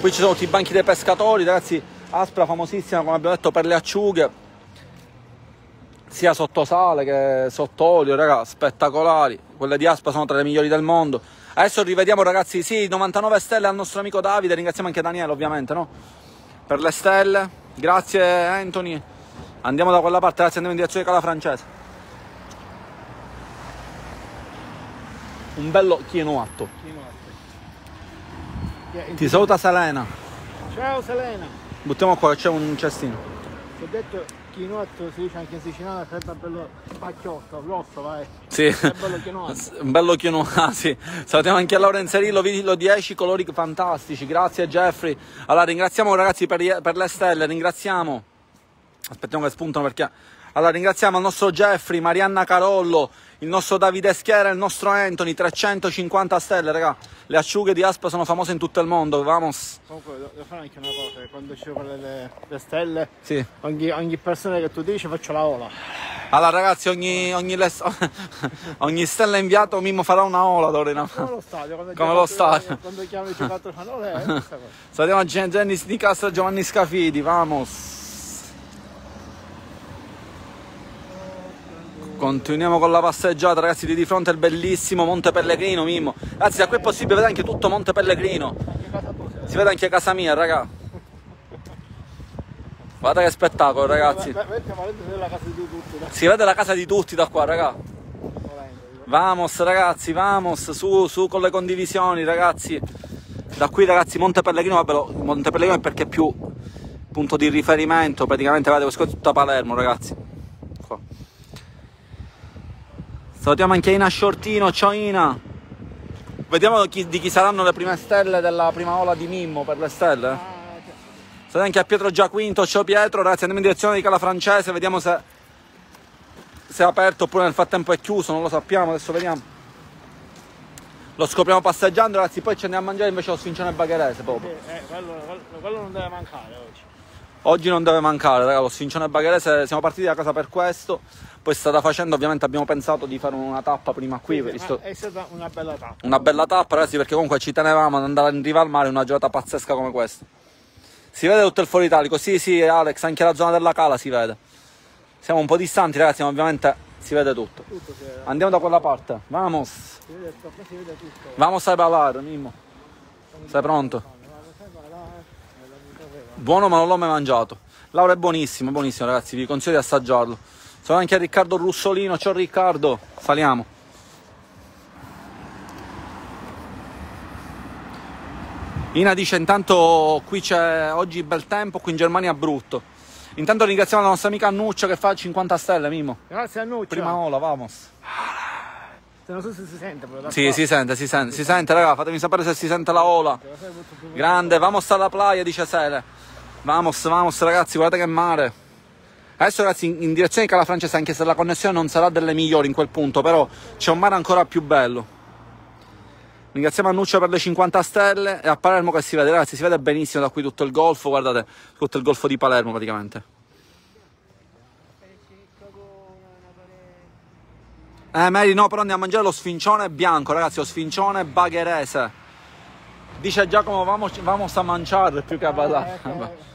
Speaker 1: Qui ci sono tutti i banchi dei pescatori, ragazzi. Aspra famosissima, come abbiamo detto, per le acciughe. Sia sotto sale che sotto olio, raga. Spettacolari. Quelle di Aspra sono tra le migliori del mondo. Adesso rivediamo, ragazzi. Sì, 99 stelle al nostro amico Davide. Ringraziamo anche Daniele, ovviamente, no? per le stelle. Grazie Anthony. Andiamo da quella parte, ragazzi, andiamo in direzione Cala Francese. Un bello chinoatto. Chinoatto. Ti saluta Selena. Ciao Selena. Buttiamo qua, c'è un cestino. Ti ho detto chinotto si dice anche in siciliano fredda bello spacchiotto, grosso vai. Sì. Un bello chinoato. bello chinoato, ah, sì. Salutiamo anche a Lorenzo Inserillo, Vidillo 10, colori fantastici. Grazie Jeffrey. Allora ringraziamo ragazzi per, per le stelle, ringraziamo. Aspettiamo che spuntano perché... Allora ringraziamo il nostro Jeffrey, Marianna Carollo, il nostro Davide Schiera, il nostro Anthony, 350 stelle, raga. Le acciughe di Aspa sono famose in tutto il mondo, vamos. Comunque, devo fare anche una cosa, quando ci vuole le, le, stelle, sì. ogni, ogni, persona che tu dici faccio la ola. Allora ragazzi, ogni, ogni, les, ogni stella inviato Mimmo farà una ola d'ora in avanti. Come lo stadio. Come chiamo, lo stadio. Quando chiami il giocatore fanno, è eh, questa cosa. Salutiamo Gianni Nicastro e Giovanni Scafidi, vamos. Continuiamo con la passeggiata ragazzi, di, di fronte al bellissimo Monte Pellegrino Mimmo Ragazzi da qui è possibile vedere anche tutto Monte Pellegrino Si vede anche casa mia raga Guarda che spettacolo ragazzi Si vede la casa di tutti da qua raga Vamos ragazzi, vamos, su, su con le condivisioni ragazzi Da qui ragazzi Monte Pellegrino, vabbè Monte Pellegrino è perché è più punto di riferimento Praticamente vedete, questo è tutta Palermo ragazzi Salutiamo anche Ina Shortino, ciao Ina. Vediamo chi, di chi saranno le prime stelle della prima ola di Mimmo per le stelle. Ah, Salve anche a Pietro Giaquinto, ciao Pietro, ragazzi andiamo in direzione di Cala Francese, vediamo se, se è aperto oppure nel frattempo è chiuso, non lo sappiamo, adesso vediamo. Lo scopriamo passeggiando, ragazzi, poi ci andiamo a mangiare invece lo sfincione bagherese proprio. Eh, eh quello, quello non deve mancare oggi. Oggi non deve mancare, raga, lo sfincione bagherese, siamo partiti da casa per questo. Poi strada facendo, ovviamente abbiamo pensato di fare una tappa prima qui. Sì, visto... È stata una bella tappa. Una bella tappa, ragazzi, perché comunque ci tenevamo ad andare in riva al mare in una giornata pazzesca come questa. Si vede tutto il fuori italico, sì, sì, Alex, anche la zona della cala si vede. Siamo un po' distanti, ragazzi, ma ovviamente si vede tutto. tutto si vede. Andiamo da quella parte, vamos. Si vede, si vede tutto. Vamos a ballare, Mimmo. Sei pronto? buono ma non l'ho mai mangiato. Laura è buonissimo, buonissimo ragazzi, vi consiglio di assaggiarlo. Sono anche a Riccardo Russolino, ciao Riccardo, saliamo. Ina dice intanto qui c'è oggi bel tempo, qui in Germania brutto. Intanto ringraziamo la nostra amica Annuccia che fa 50 stelle, Mimo. Grazie Annuccia. Prima ola, vamos. Non so se si sente però. Sì, si sente, si sente, si sente, raga, fatemi sapere se si sente la ola. Grande, vamos alla playa, dice Sele. Vamos, vamos ragazzi, guardate che mare. Adesso ragazzi in, direzione di Cala Francese, anche se la connessione non sarà delle migliori in quel punto, però c'è un mare ancora più bello. Ringraziamo Annuccio per le 50 stelle e a Palermo che si vede, ragazzi, si vede benissimo da qui tutto il golfo, guardate, tutto il golfo di Palermo praticamente. Eh Mary, no, però andiamo a mangiare lo sfincione bianco, ragazzi, lo sfincione bagherese. Dice Giacomo, vamos, vamos a mangiare più che a ballare. Eh, eh, eh.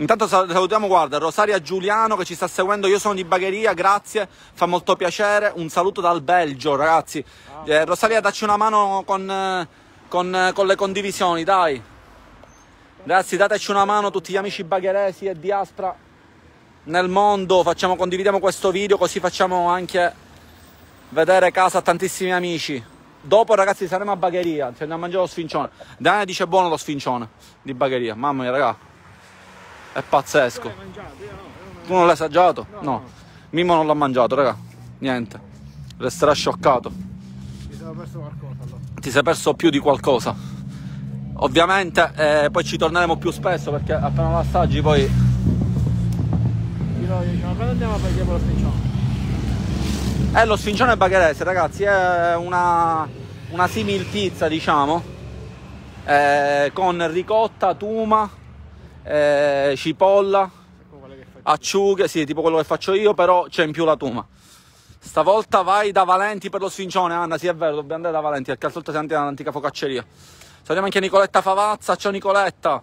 Speaker 1: Intanto salutiamo, guarda, Rosaria Giuliano che ci sta seguendo, io sono di Bagheria, grazie, fa molto piacere, un saluto dal Belgio ragazzi. Ah. Eh, Rosaria dacci una mano con, con, con le condivisioni, dai. Ragazzi dateci una mano tutti gli amici bagheresi e diaspora nel mondo, facciamo, condividiamo questo video così facciamo anche vedere casa a tantissimi amici. Dopo ragazzi saremo a Bagheria, ci andiamo a mangiare lo sfincione. Daniele dice buono lo sfincione di Bagheria, mamma mia ragazzi. È pazzesco. Tu non l'hai assaggiato? No. Mimo non l'ha mangiato, raga. Niente. Resterà scioccato. Ti sei perso qualcosa allora. Ti sei perso più di qualcosa. Ovviamente eh, poi ci torneremo più spesso perché appena lo assaggi poi... Ma quando andiamo a pagare lo sfincione? Eh, lo sfincione bagherese, ragazzi, è una, una simil pizza, diciamo, eh, con ricotta, tuma, eh, cipolla, acciughe, sì, tipo quello che faccio io, però c'è in più la tuma. Stavolta vai da Valenti per lo sfincione, Anna, sì è vero, dobbiamo andare da Valenti, perché al solito siamo nell'antica focacceria. Salutiamo anche Nicoletta Favazza, ciao Nicoletta.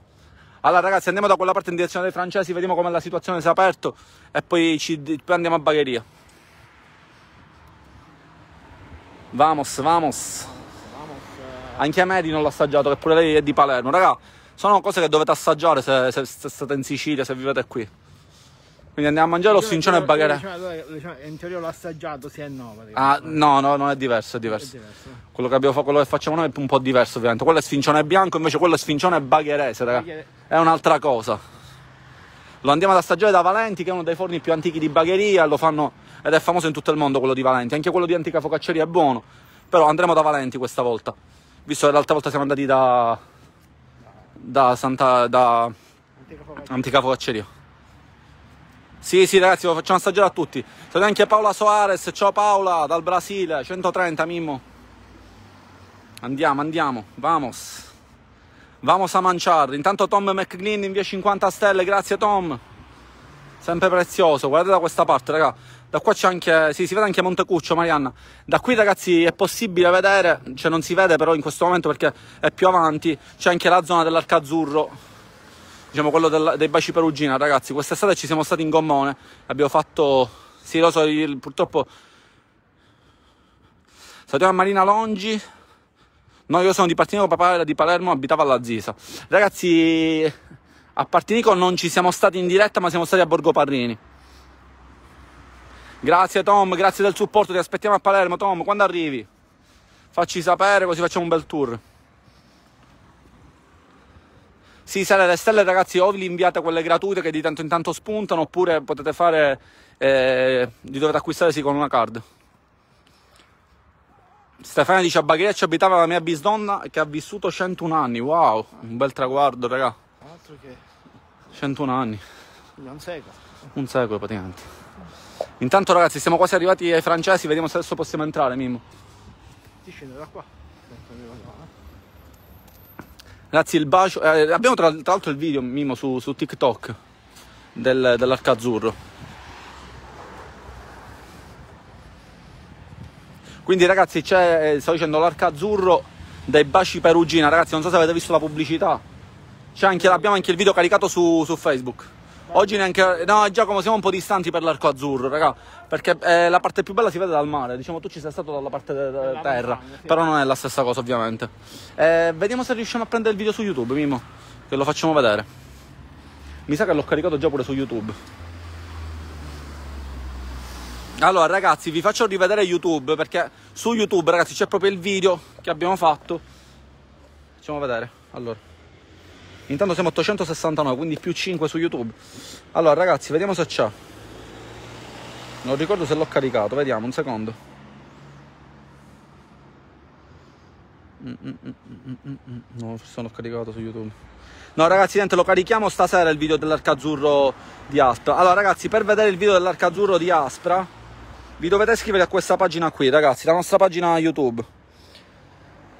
Speaker 1: Allora ragazzi andiamo da quella parte in direzione dei francesi, vediamo com'è la situazione, se è aperto, e poi, ci, poi andiamo a Bagheria. Vamos, vamos. Eh. Anche a Mary non l'ha assaggiato, che pure lei è di Palermo. Ragazzi, sono cose che dovete assaggiare se, se, se state in Sicilia, se vivete qui. Quindi andiamo a mangiare lo scincione e bagherè. In teoria l'ho assaggiato, sì e no. Ah, no, no, non è diverso, è diverso. È diverso. Quello, che abbiamo, quello, che facciamo noi è un po' diverso, ovviamente. Quello è sfincione bianco, invece quello è sfincione bagherese, raga. È un'altra cosa. Lo andiamo ad assaggiare da Valenti, che è uno dei forni più antichi di bagheria, lo fanno, ed è famoso in tutto il mondo quello di Valenti. Anche quello di Antica Focacceria è buono, però andremo da Valenti questa volta. Visto che l'altra volta siamo andati da da Santa... da... Antica Foracceria. Sì, sì, ragazzi, lo facciamo assaggiare a tutti. Salve anche Paola Soares. Ciao Paola, dal Brasile. 130, Mimmo. Andiamo, andiamo. Vamos. Vamos a mangiare. Intanto Tom McGlynn in via 50 stelle. Grazie, Tom. Sempre prezioso. Guardate da questa parte, ragazzi. Da qua c'è anche, sì, si vede anche Montecuccio, Marianna. Da qui ragazzi è possibile vedere, cioè non si vede però in questo momento perché è più avanti, c'è anche la zona dell'Arca Azzurro, diciamo quello del, dei baci Perugina, ragazzi. Quest'estate ci siamo stati in gommone, abbiamo fatto, sì lo so, io, purtroppo... Salutiamo a Marina Longi, no io sono di Partinico, papà di Palermo, abitava alla Zisa. Ragazzi, a Partinico non ci siamo stati in diretta ma siamo stati a Borgo Parrini. Grazie Tom, grazie del supporto, ti aspettiamo a Palermo Tom, quando arrivi? Facci sapere così facciamo un bel tour. Sì, sale le stelle ragazzi, o vi inviate quelle gratuite che di tanto in tanto spuntano, oppure potete fare, eh, li dovete acquistare sì con una card. Stefania dice a Baghereccio abitava la mia bisnonna che ha vissuto 101 anni, wow, un bel traguardo raga. Altro che... 101 anni. Un secolo. Un secolo praticamente. Intanto ragazzi siamo quasi arrivati ai francesi, vediamo se adesso possiamo entrare Mimmo. Ti scende da qua. Eh. Ragazzi il bacio, eh, abbiamo tra, tra l'altro il video Mimo su, su TikTok del, dell'arca azzurro. Quindi ragazzi c'è, eh, stavo dicendo, l'arca azzurro dei baci Perugina, ragazzi non so se avete visto la pubblicità, anche, abbiamo anche il video caricato su, su Facebook. Oggi neanche... No, Giacomo, siamo un po' distanti per l'arco azzurro, raga. Perché eh, la parte più bella si vede dal mare. Diciamo, tu ci sei stato dalla parte della terra. Montagna, sì. Però non è la stessa cosa, ovviamente. Eh, vediamo se riusciamo a prendere il video su YouTube, Mimo. Che lo facciamo vedere. Mi sa che l'ho caricato già pure su YouTube. Allora, ragazzi, vi faccio rivedere YouTube. Perché su YouTube, ragazzi, c'è proprio il video che abbiamo fatto. Facciamo vedere. Allora. Intanto siamo 869, quindi più 5 su YouTube. Allora, ragazzi, vediamo se c'è. Non ricordo se l'ho caricato, vediamo, un secondo. Mm, mm, mm, no, forse l'ho caricato su YouTube. No, ragazzi, niente, lo carichiamo stasera il video dell'arca azzurro di Aspra. Allora, ragazzi, per vedere il video dell'arca azzurro di Aspra, vi dovete iscrivere a questa pagina qui, ragazzi, la nostra pagina YouTube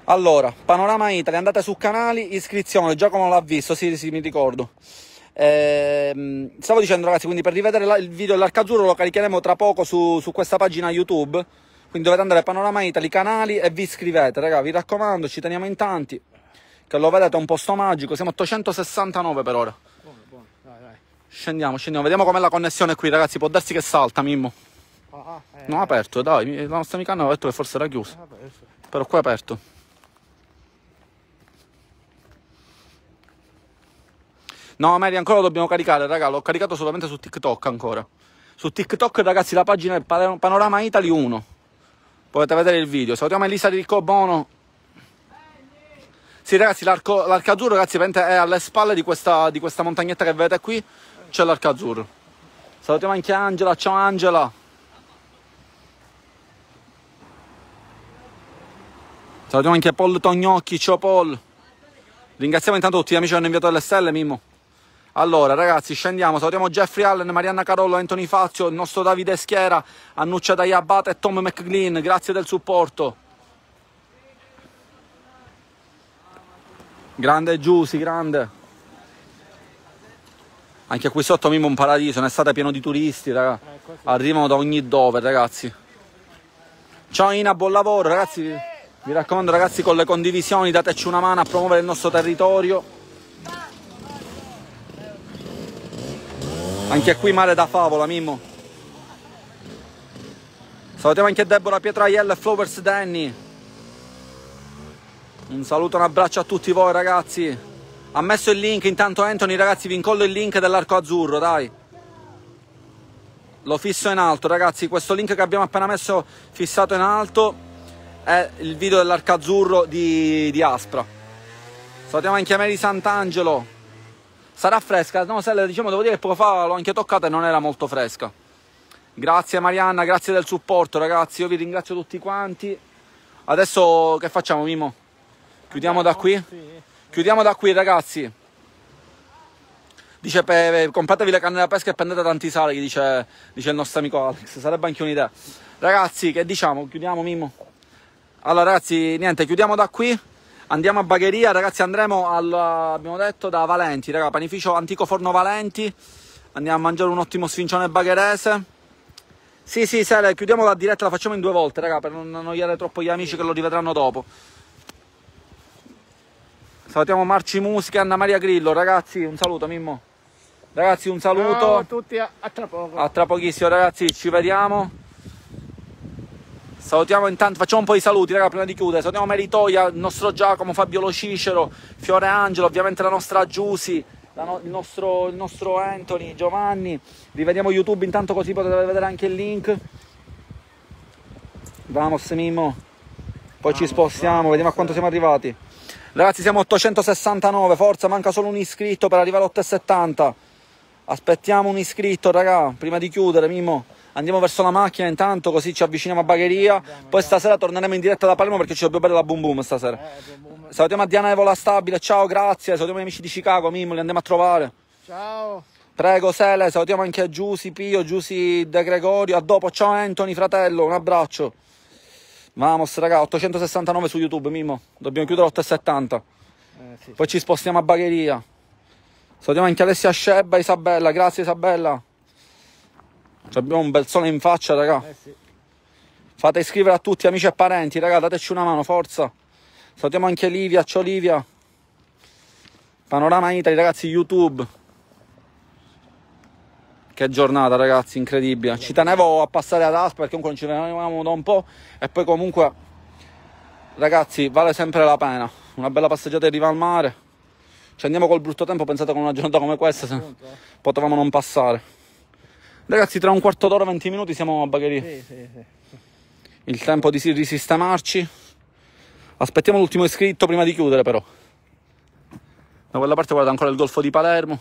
Speaker 1: allora, Panorama Italia, andate su canali, iscrizione, Giacomo l'ha visto, sì, sì, mi ricordo. Eh, stavo dicendo ragazzi, quindi per rivedere la, il video dell'Arcazzurro lo caricheremo tra poco su, su, questa pagina YouTube, quindi dovete andare a Panorama Italia, canali e vi iscrivete, ragazzi, vi raccomando, ci teniamo in tanti, che lo vedete è un posto magico, siamo 869 per ora. Buono, buono, Scendiamo, scendiamo, vediamo com'è la connessione qui ragazzi, può darsi che salta Mimmo. Ah, ah eh, non ha aperto, dai, la nostra amica hanno detto che forse era chiusa. Ah, però qua è aperto. No, Mary, ancora lo dobbiamo caricare, raga. L'ho caricato solamente su TikTok ancora. Su TikTok, ragazzi, la pagina è Panorama Italy 1. Potete vedere il video. Salutiamo Elisa Ricco Bono. Sì, ragazzi, l'arco, azzurro, ragazzi, è alle spalle di questa, di questa montagnetta che vedete qui. C'è l'arco azzurro. Salutiamo anche Angela. Ciao, Angela. Salutiamo anche Paul Tognocchi. Ciao, Paul. Ringraziamo intanto tutti gli amici che hanno inviato le stelle, Mimmo. Allora ragazzi scendiamo, salutiamo Jeffrey Allen, Marianna Carollo, Anthony Fazio, il nostro Davide Schiera, Annuccia Dayabata e Tom McLean, grazie del supporto. Grande Giussi, grande. Anche qui sotto Mimo un paradiso, ne è stato pieno di turisti, raga. Eh, Arrivano da ogni dove, ragazzi. Ciao Ina, buon lavoro, ragazzi. Mi raccomando, ragazzi, con le condivisioni dateci una mano a promuovere il nostro territorio. Anche qui mare da favola, Mimmo. Salutiamo anche Deborah Pietraiel e Flowers Danny. Un saluto, un abbraccio a tutti voi ragazzi. Ha messo il link, intanto Anthony ragazzi vi incollo il link dell'arco azzurro, dai. Lo fisso in alto ragazzi, questo link che abbiamo appena messo fissato in alto è il video dell'arco azzurro di, di Aspra. Salutiamo anche Mary Sant'Angelo. Sarà fresca? No, se le, diciamo, devo dire che poco fa l'ho anche toccata e non era molto fresca. Grazie Marianna, grazie del supporto ragazzi, io vi ringrazio tutti quanti. Adesso che facciamo Mimo? Chiudiamo da qui? sì. Chiudiamo da qui ragazzi. Dice per, compratevi le canne da pesca e prendete tanti sali dice, dice il nostro amico Alex, sarebbe anche un'idea. Ragazzi, che diciamo? Chiudiamo Mimo? Allora ragazzi, niente, chiudiamo da qui. Andiamo a Bagheria, ragazzi, andremo al, abbiamo detto, da Valenti, raga, panificio antico forno Valenti. Andiamo a mangiare un ottimo sfincione bagherese. Sì, sì, Sele, chiudiamo la diretta, la facciamo in due volte, raga, per non annoiare troppo gli amici che lo rivedranno dopo. Salutiamo Marci Musica, e Anna Maria Grillo, ragazzi, un saluto, Mimmo. Ragazzi, un saluto. Ciao a tutti, a, a tra poco. A tra pochissimo, ragazzi, ci vediamo. Salutiamo intanto, facciamo un po' di saluti, raga, prima di chiudere. Salutiamo Meritoia, il nostro Giacomo, Fabio Lo Cicero, Fiore Angelo, ovviamente la nostra Giusi, no il, nostro, il, nostro, Anthony, Giovanni. Rivediamo YouTube intanto così potete vedere anche il link. Vamos Mimmo. Poi vamos, ci spostiamo, vamos. vediamo a quanto siamo arrivati. Ragazzi siamo 869, forza, manca solo un iscritto per arrivare a 870. Aspettiamo un iscritto, raga, prima di chiudere, Mimmo andiamo verso la macchina intanto così ci avviciniamo a Bagheria andiamo, poi stasera torneremo in diretta da Palermo perché ci dobbiamo bere la boom boom stasera eh, boom boom. salutiamo a Diana Evola Stabile ciao grazie salutiamo gli amici di Chicago Mimmo li andiamo a trovare ciao prego Sele salutiamo anche a Giusi Pio Giusi De Gregorio a dopo ciao Anthony fratello un abbraccio vamos raga 869 su YouTube Mimmo dobbiamo chiudere 870 eh, sì. poi ci spostiamo a Bagheria salutiamo anche Alessia Scebba Isabella grazie Isabella Abbiamo un bel sole in faccia, raga. Eh sì. Fate iscrivere a tutti, amici e parenti, raga, dateci una mano, forza. Salutiamo anche Livia, ciao Livia. Panorama Italy, ragazzi, YouTube. Che giornata, ragazzi, incredibile. Ci tenevo a passare ad Aspa perché comunque non ci venivamo da un po'. E poi comunque, ragazzi, vale sempre la pena. Una bella passeggiata in riva al mare. Ci andiamo col brutto tempo, pensate con una giornata come questa se eh. potevamo non passare. Ragazzi, tra un quarto d'ora, 20 minuti siamo a Bagheria. Sì, sì, sì. Il tempo di risistemarci. Aspettiamo l'ultimo iscritto prima di chiudere, però. Da quella parte guarda ancora il golfo di Palermo.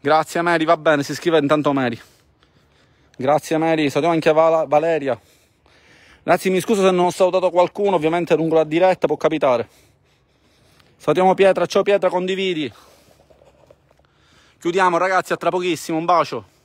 Speaker 1: Grazie Mary, va bene, si scrive intanto Mary. Grazie Mary, salutiamo anche Val Valeria. Ragazzi, mi scuso se non ho salutato qualcuno, ovviamente lungo la diretta, può capitare. Salutiamo Pietra, ciao Pietra, condividi. Chiudiamo ragazzi, a tra pochissimo, un bacio.